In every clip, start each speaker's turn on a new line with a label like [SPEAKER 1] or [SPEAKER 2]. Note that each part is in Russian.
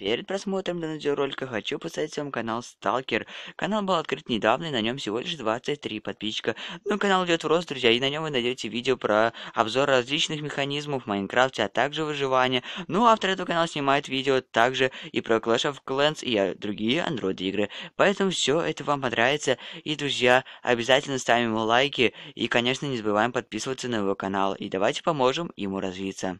[SPEAKER 1] Перед просмотром данного ролика хочу поставить вам канал Сталкер. Канал был открыт недавно, и на нем всего лишь 23 подписчика. Но канал идет в рост, друзья, и на нем вы найдете видео про обзор различных механизмов в Майнкрафте, а также выживание. Ну, автор этого канала снимает видео также и про Clash of Clans и другие Android игры. Поэтому все это вам понравится. И, друзья, обязательно ставим лайки и, конечно, не забываем подписываться на его канал. И давайте поможем ему развиться.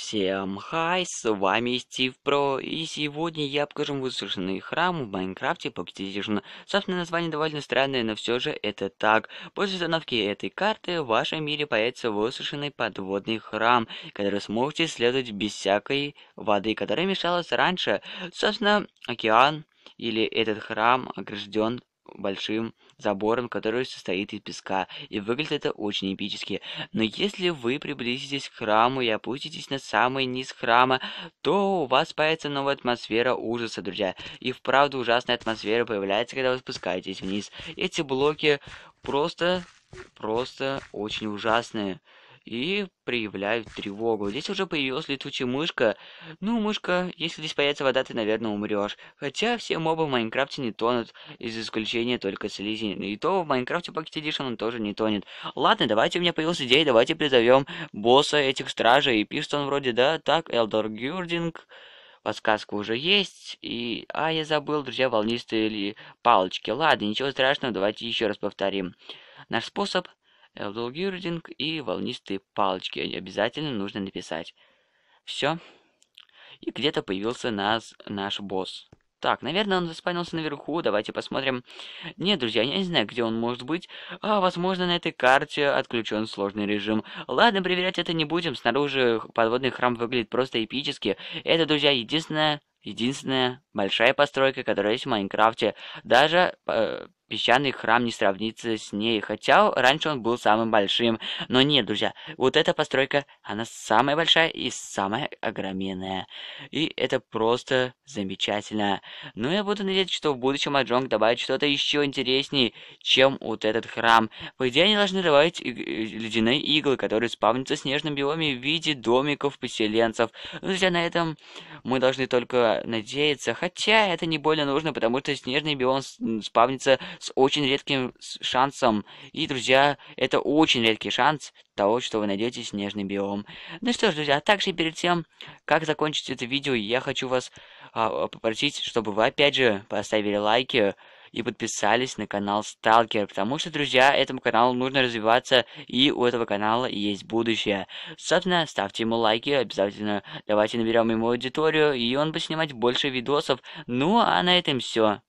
[SPEAKER 1] Всем хай, с вами Стив Про, и сегодня я покажу высушенный храм в Майнкрафте по Ктизижну. Собственно, название довольно странное, но все же это так. После установки этой карты в вашем мире появится высушенный подводный храм, который сможете исследовать без всякой воды, которая мешалась раньше. Собственно, океан или этот храм огражден большим забором, который состоит из песка, и выглядит это очень эпически. Но если вы приблизитесь к храму и опуститесь на самый низ храма, то у вас появится новая атмосфера ужаса, друзья. И вправду ужасная атмосфера появляется, когда вы спускаетесь вниз. Эти блоки просто, просто очень ужасные и проявляют тревогу. Здесь уже появилась летучая мышка. Ну, мышка, если здесь появится вода, ты, наверное, умрешь. Хотя все мобы в Майнкрафте не тонут, из исключения только Селезин. И то в Майнкрафте Pocket Edition он тоже не тонет. Ладно, давайте, у меня появилась идея, давайте призовем босса этих стражей. И пишет он вроде, да, так, Элдор Гюрдинг подсказка уже есть. И... А, я забыл, друзья, волнистые ли палочки. Ладно, ничего страшного, давайте еще раз повторим. Наш способ Лулгирдинг и волнистые палочки обязательно нужно написать. Все. И где-то появился нас, наш босс. Так, наверное, он заспанился наверху, давайте посмотрим. Нет, друзья, я не знаю, где он может быть. А, возможно, на этой карте отключен сложный режим. Ладно, проверять это не будем, снаружи подводный храм выглядит просто эпически. Это, друзья, единственная, единственная большая постройка, которая есть в Майнкрафте. Даже э, песчаный храм не сравнится с ней, хотя раньше он был самым большим. Но нет, друзья, вот эта постройка, она самая большая и самая огроменная. И это просто замечательно. Но ну я буду надеяться, что в будущем Аджонг добавит что-то еще интереснее, чем вот этот храм. По идее, они должны добавить э, ледяные иглы, которые спавнятся в снежном биоме в виде домиков поселенцев. Ну, друзья, на этом мы должны только надеяться, хотя это не более нужно, потому что снежный биом спавнится с очень редким шансом. И, друзья, это очень редкий шанс того, что вы найдете снежный биом. Ну что ж, друзья, а также перед тем, как закончить это видео, я хочу вас а, попросить, чтобы вы опять же поставили лайки, и подписались на канал Сталкер, потому что, друзья, этому каналу нужно развиваться, и у этого канала есть будущее. Собственно, ставьте ему лайки, обязательно давайте наберем ему аудиторию, и он будет снимать больше видосов. Ну, а на этом все.